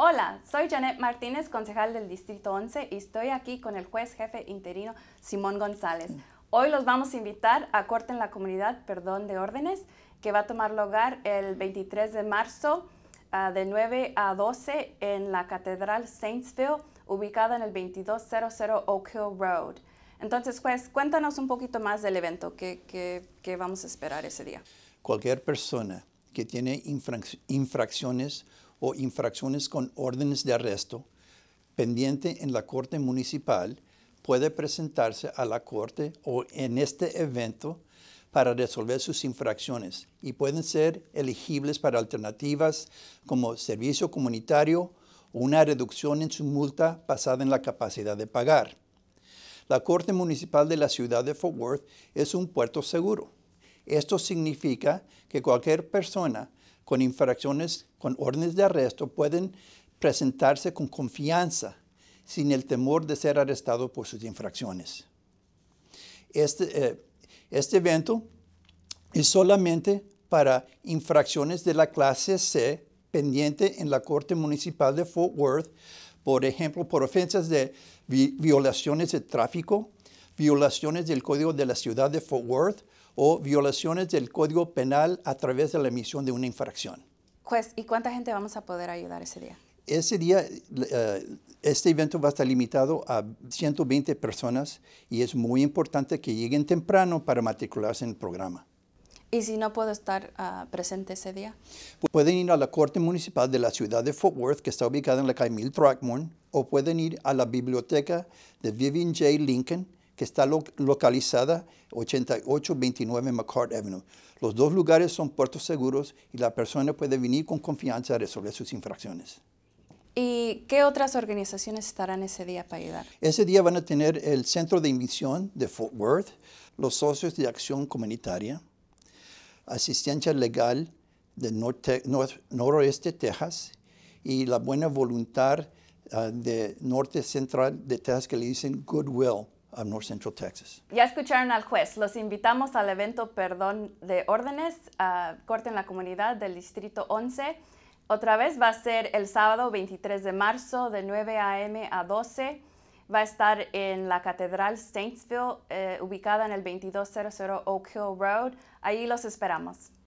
Hola, soy Janet Martínez, concejal del Distrito 11 y estoy aquí con el juez jefe interino Simón González. Hoy los vamos a invitar a Corte en la Comunidad Perdón de Órdenes, que va a tomar lugar el 23 de marzo ah, de 9 a 12 en la Catedral Saintsville, ubicada en el 2200 Oak Hill Road. Entonces, juez, cuéntanos un poquito más del evento, ¿qué, vamos a esperar ese día? Cualquier persona que tiene infracciones o infracciones con órdenes de arresto pendiente en la Corte Municipal puede presentarse a la Corte o en este evento para resolver sus infracciones y pueden ser elegibles para alternativas como servicio comunitario o una reducción en su multa basada en la capacidad de pagar. La Corte Municipal de la Ciudad de Fort Worth es un puerto seguro. Esto significa que cualquier persona con infracciones con órdenes de arresto pueden presentarse con confianza, sin el temor de ser arrestado por sus infracciones. Este, eh, este, evento es solamente para infracciones de la clase C pendiente en la Corte Municipal de Fort Worth, por ejemplo, por ofensas de violaciones de tráfico, violaciones del Código de la Ciudad de Fort Worth o violaciones del Código Penal a través de la emisión de una infracción. Pues, ¿Y cuánta gente vamos a poder ayudar ese día? Ese día, eh, este evento va a estar limitado a 120 personas y es muy importante que lleguen temprano para matricularse en el programa. ¿Y si no puedo estar ah, presente ese día? Pueden ir a la Corte Municipal de la ciudad de Fort Worth, que está ubicada en la calle Mill o pueden ir a la biblioteca de Vivian J. Lincoln, que está localizada 8829 McCart Avenue. Los dos lugares son puertos seguros y la persona puede venir con confianza a resolver sus infracciones. ¿Y qué otras organizaciones estarán ese día para ayudar? Ese día van a tener el Centro de Inmisión de Fort Worth, los socios de Acción Comunitaria, Asistencia Legal de norte, Noroeste, Texas, y la buena voluntad ah, de Norte Central de Texas que le dicen Goodwill. North Central Texas. Ya escucharon al juez. Los invitamos al evento Perdón de Órdenes, ah, Corte en la Comunidad del Distrito 11. Otra vez va a ser el sábado 23 de marzo de 9 a.m. a 12. Va a estar en la Catedral Saintsville, eh, ubicada en el 2200 Oak Hill Road. Ahí los esperamos.